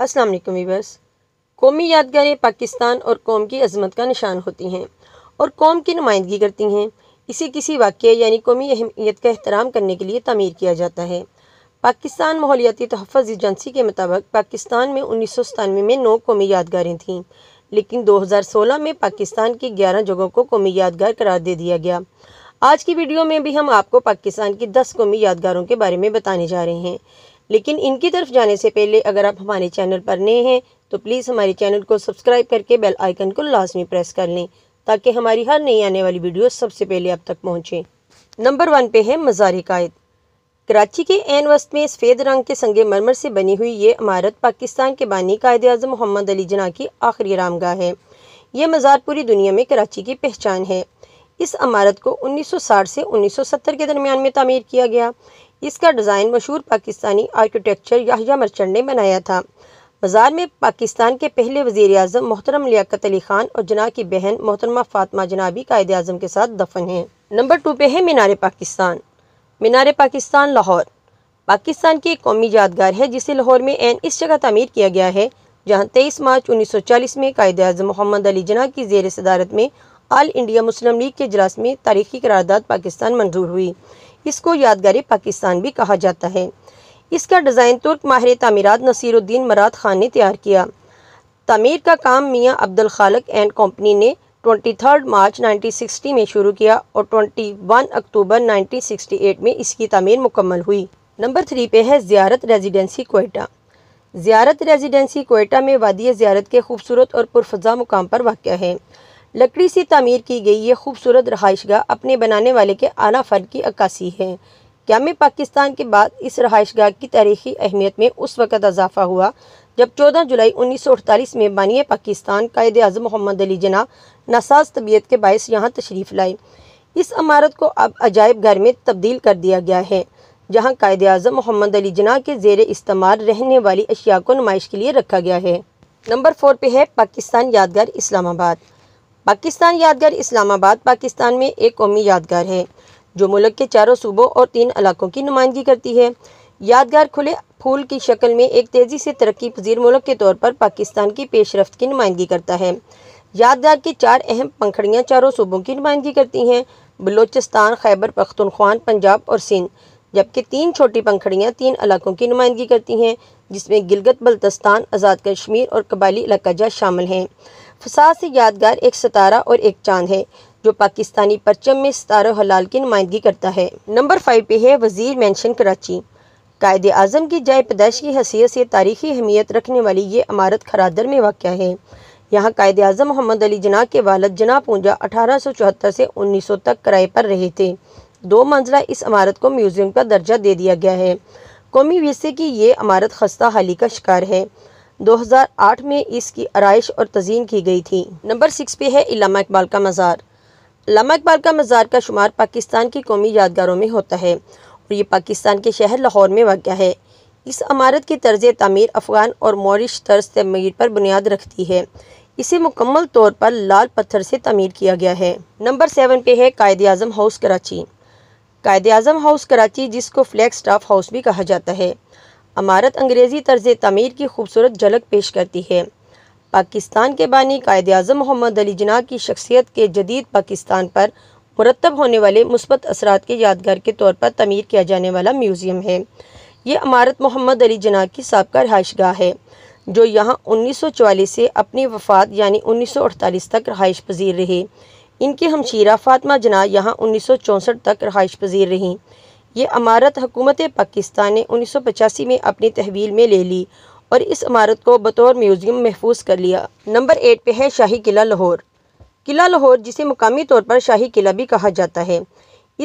अस्सलाम वालेकुम वीवर्स कौमी यादगारें पाकिस्तान और कौम की अजमत का निशान होती हैं और कौम की नुमाइंदगी करती हैं इसे किसी वाक्य यानी कौमी अहमियत का एहतराम करने के लिए तमीर किया जाता है पाकिस्तान माहौलियाती तहफ़ एजेंसी के मुताबिक पाकिस्तान में उन्नीस सौ सतानवे में नौ कौमी यादगारें थीं लेकिन दो हज़ार सोलह में पाकिस्तान की ग्यारह जगहों को कौमी यादगार करार दे दिया गया आज की वीडियो में भी हम आपको पाकिस्तान की दस कौमी यादगारों के बारे में बताने जा रहे हैं लेकिन इनकी तरफ जाने से पहले अगर आप हमारे चैनल पर नए हैं तो प्लीज़ हमारे चैनल को सब्सक्राइब करके बेल आइकन को लाजमी प्रेस कर लें ताकि हमारी हर नई आने वाली वीडियो सबसे पहले आप तक पहुँचे नंबर वन पे है मज़ार कायद कराची के एन वस्त में सफ़ेद रंग के संगे मरमर से बनी हुई ये इमारत पाकिस्तान के बानी कायद अजम मोहम्मद अली जना की आखिरी आरामगाह है यह मज़ार पूरी दुनिया में कराची की पहचान है इस इमारत को 1960 से 1970 के दरमियान में तमीर किया गया इसका डिज़ाइन मशहूर पाकिस्तानी आर्किटेक्चर याहिया मर्चेंट ने बनाया था बाजार में पाकिस्तान के पहले वजीर अजम मोहतरम लियाकत अली खान और जना की बहन मोहतरमा फातमा जनाबी कायद अजम के साथ दफन हैं नंबर टू पे है मीनार पाकिस्तान मीनार पाकिस्तान लाहौर पाकिस्तान की एक कौमी यादगार है जिसे लाहौर में एन इस जगह तमीर किया गया है जहाँ तेईस मार्च उन्नीस सौ चालीस में कायद अजम मोहम्मद अली जना की जेर सदारत में आल इंडिया मुस्लिम लीग के इजलास में तारीखी करारदादा पाकिस्तान मंजूर हुई इसको यादगार पाकिस्तान भी कहा जाता है इसका डिज़ाइन तुर्क माहिर तमीरत नसीरुद्दीन मरात खान ने तैयार किया तमीर का काम मियाँ अब्दुल खालक एंड कंपनी ने 23 मार्च 1960 में शुरू किया और 21 अक्टूबर 1968 में इसकी तमीर मुकम्मल हुई नंबर थ्री पे है ज़ियारत रेजिडेंसी कोयटा ज़ियारत रेजिडेंसी कोयटा में वादी ज़ियारत के खूबसूरत और पुरफजा मुकाम पर वाक़ है लकड़ी से तामीर की गई ये खूबसूरत गाह अपने बनाने वाले के आला फन की अक्सी है में पाकिस्तान के बाद इस गाह की तारीखी अहमियत में उस वक़्त इजाफा हुआ जब 14 जुलाई 1948 में बानिय पाकिस्तान कायद अजम मोहम्मद अली जना नसाज तबीयत के बायस यहाँ तशरीफ़ लाए इस अमारत को अब अजायब घर में तब्दील कर दिया गया है जहाँ कायद अजम मोहम्मद अली जना के जेर इस्तेमाल रहने वाली अशिया को नुमाइश के लिए रखा गया है नंबर फोर पे है पाकिस्तान यादगार इस्लामाबाद पाकिस्तान यादगार इस्लामाबाद पाकिस्तान में एक कौमी यादगार है जो मुल्क के चारों सूबों और तीन इलाकों की नुमाइंदगी करती है यादगार खुले फूल की शक्ल में एक तेज़ी से तरक्की पजीर मुल्क के तौर पर पाकिस्तान की पेशरफ की नुमाइंदगी करता है यादगार की चार अहम पंखड़ियाँ चारों सूबों की नुमाइंदगी करती हैं बलोचिस्तान खैबर पख्तनख्वान पंजाब और सिंध जबकि तीन छोटी पंखड़ियाँ तीन इलाकों की नुमाइंदगी करती हैं जिसमें गिलगत बल्तस्तान आज़ाद कश्मीर और कबाली इलाकाजा शामिल हैं फसा से यादगार एक सतारा और एक चांद है जो पाकिस्तानी परचम में सतारा हलाल की नुमाइंदगी करता है नंबर फाइव पे है वजीर मैंशन कराची कायद अजम की जाय पैदाइश की हैसियत से तारीखी अहमियत रखने वाली ये इमारत खरादर में वाक़ है यहाँ कायद अजम मोहम्मद अली जना के वालद जना पूजा अठारह सौ चौहत्तर से उन्नीस सौ तक किराए पर रहे थे दो मंजिला इस इमारत को म्यूज़ियम का दर्जा दे दिया गया है कौमी विरसे की ये इमारत खस्ता हाली का शिकार है 2008 में इसकी आरइश और तजीन की गई थी नंबर सिक्स पे है इलामा इकबाल का मज़ार लामा इकबाल का मज़ार का शुमार पाकिस्तान की कौमी यादगारों में होता है और ये पाकिस्तान के शहर लाहौर में वाक़ है इस अमारत की तर्ज तमीर अफ़गान और मॉरिश तर्ज तमीर पर बुनियाद रखती है इसे मुकम्मल तौर पर लाल पत्थर से तमीर किया गया है नंबर सेवन पे है कायद अजम हाउस कराची कायद अजम हाउस कराची जिसको फ्लैग स्टाफ हाउस भी कहा जाता है अमारत अंग्रेज़ी तर्ज तमीर की खूबसूरत झलक पेश करती है पाकिस्तान के बानी कायद अजम मोहम्मद अली जना की शख्सियत के जदीद पाकिस्तान पर मुरतब होने वाले मुस्बत असरात के यादगार के तौर पर तमीर किया जाने वाला म्यूज़ियम है ये अमारत मोहम्मद अली जना की सबका रहाइश गाह है जो यहाँ 1944 से अपनी वफात यानी 1948 तक रहाइश पजीर रही इनकी हमशीरा फातमा जना यहाँ 1964 तक रहाइश पजीर रहीं ये अमारत हकूमत पाकिस्तान ने उन्नीस सौ पचासी में अपनी तहवील में ले ली और इस अमारत को बतौर म्यूज़ियम महफूज कर लिया नंबर एट पे है शाही किला लाहौर किला लाहौर जिसे मुकामी तौर पर शाही किला भी कहा जाता है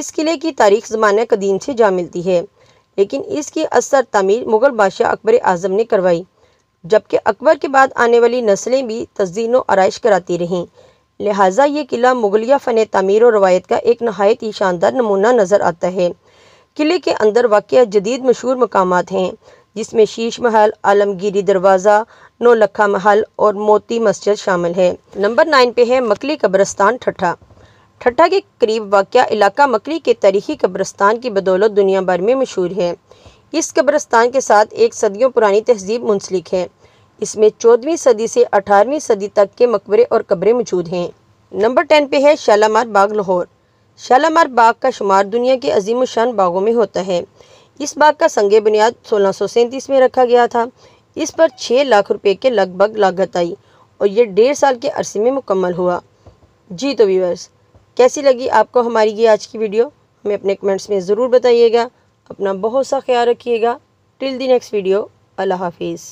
इस किले की तारीख ज़माने कदीम से जा मिलती है लेकिन इसकी असर तमीर मुग़ल बादशाह अकबर आज़म ने करवाई जबकि अकबर के बाद आने वाली नस्लें भी तजीन व आरइश कराती रहीं लिहाजा ये किला मुगलिया फ़न तमीर और रवायत का एक नहायत ही शानदार नमूना नज़र आता है किले के अंदर वाक़ जदीद मशहूर मकाम हैं जिसमें शीश महल आलमगीरी दरवाज़ा नौलखा महल और मोती मस्जिद शामिल है नंबर नाइन पे है मकली कब्रस्तान ठट्ठा ठट्ठा के करीब वाक़ इलाका मकली के तारीखी कब्रस्तान की बदौलत दुनिया भर में मशहूर है इस कब्रस्तान के साथ एक सदियों पुरानी तहजीब मुंसलिक है इसमें चौदहवीं सदी से अठारहवीं सदी तक के मकबरे और कब्रें मौजूद हैं नंबर टेन पे है शालामार बाग लाहौर शालामार बाग का शुमार दुनिया के अजीम शान बागों में होता है इस बाग का संग बुनियाद सोलह सौ सैंतीस में रखा गया था इस पर छः लाख रुपए के लगभग लागत आई और ये डेढ़ साल के अरसे में मुकम्मल हुआ जी तो व्यूवर्स कैसी लगी आपको हमारी ये आज की वीडियो हमें अपने कमेंट्स में ज़रूर बताइएगा अपना बहुत सा ख्याल रखिएगा टिल दी नेक्स्ट वीडियो अल्लाह हाफिज़